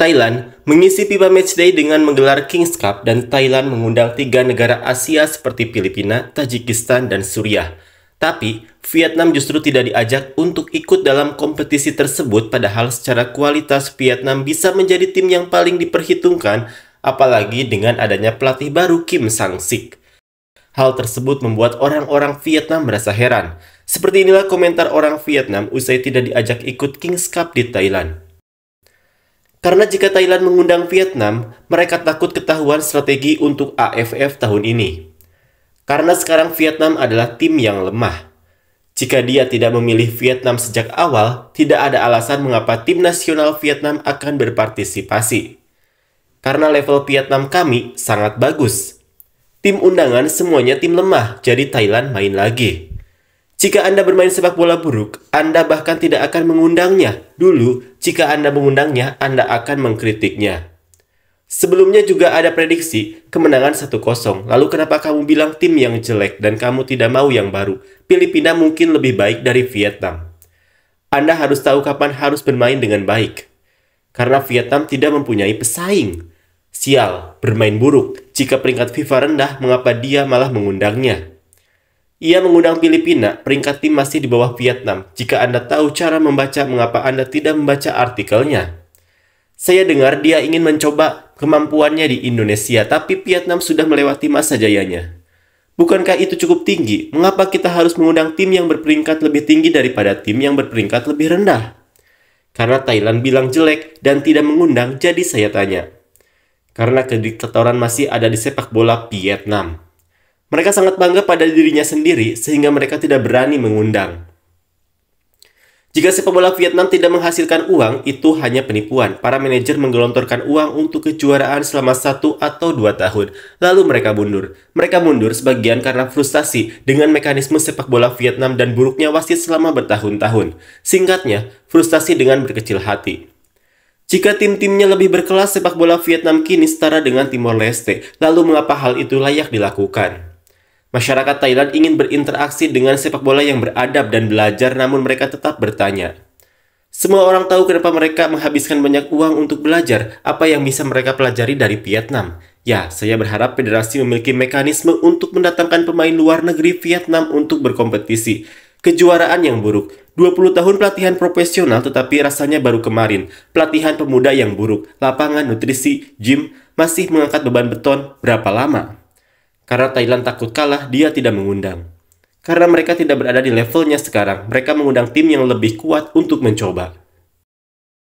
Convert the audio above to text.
Thailand mengisi pipa Matchday dengan menggelar Kings Cup dan Thailand mengundang tiga negara Asia seperti Filipina, Tajikistan, dan Suriah. Tapi, Vietnam justru tidak diajak untuk ikut dalam kompetisi tersebut padahal secara kualitas Vietnam bisa menjadi tim yang paling diperhitungkan apalagi dengan adanya pelatih baru Kim Sang-sik. Hal tersebut membuat orang-orang Vietnam merasa heran. Seperti inilah komentar orang Vietnam usai tidak diajak ikut Kings Cup di Thailand. Karena jika Thailand mengundang Vietnam, mereka takut ketahuan strategi untuk AFF tahun ini. Karena sekarang Vietnam adalah tim yang lemah. Jika dia tidak memilih Vietnam sejak awal, tidak ada alasan mengapa tim nasional Vietnam akan berpartisipasi. Karena level Vietnam kami sangat bagus. Tim undangan semuanya tim lemah, jadi Thailand main lagi. Jika Anda bermain sepak bola buruk, Anda bahkan tidak akan mengundangnya. Dulu, jika Anda mengundangnya, Anda akan mengkritiknya. Sebelumnya juga ada prediksi kemenangan 1-0. Lalu kenapa kamu bilang tim yang jelek dan kamu tidak mau yang baru? Filipina mungkin lebih baik dari Vietnam. Anda harus tahu kapan harus bermain dengan baik. Karena Vietnam tidak mempunyai pesaing. Sial, bermain buruk. Jika peringkat FIFA rendah, mengapa dia malah mengundangnya? Ia mengundang Filipina, peringkat tim masih di bawah Vietnam. Jika Anda tahu cara membaca, mengapa Anda tidak membaca artikelnya? Saya dengar dia ingin mencoba kemampuannya di Indonesia, tapi Vietnam sudah melewati masa jayanya. Bukankah itu cukup tinggi? Mengapa kita harus mengundang tim yang berperingkat lebih tinggi daripada tim yang berperingkat lebih rendah? Karena Thailand bilang jelek dan tidak mengundang, jadi saya tanya. Karena kediktatoran masih ada di sepak bola Vietnam. Mereka sangat bangga pada dirinya sendiri sehingga mereka tidak berani mengundang. Jika sepak bola Vietnam tidak menghasilkan uang, itu hanya penipuan. Para manajer menggelontorkan uang untuk kejuaraan selama satu atau dua tahun, lalu mereka mundur. Mereka mundur sebagian karena frustasi dengan mekanisme sepak bola Vietnam dan buruknya wasit selama bertahun-tahun. Singkatnya, frustasi dengan berkecil hati. Jika tim-timnya lebih berkelas, sepak bola Vietnam kini setara dengan Timor Leste, lalu mengapa hal itu layak dilakukan? Masyarakat Thailand ingin berinteraksi dengan sepak bola yang beradab dan belajar namun mereka tetap bertanya. Semua orang tahu kenapa mereka menghabiskan banyak uang untuk belajar apa yang bisa mereka pelajari dari Vietnam. Ya, saya berharap federasi memiliki mekanisme untuk mendatangkan pemain luar negeri Vietnam untuk berkompetisi. Kejuaraan yang buruk, 20 tahun pelatihan profesional tetapi rasanya baru kemarin. Pelatihan pemuda yang buruk, lapangan, nutrisi, gym, masih mengangkat beban beton berapa lama? Karena Thailand takut kalah, dia tidak mengundang. Karena mereka tidak berada di levelnya sekarang, mereka mengundang tim yang lebih kuat untuk mencoba.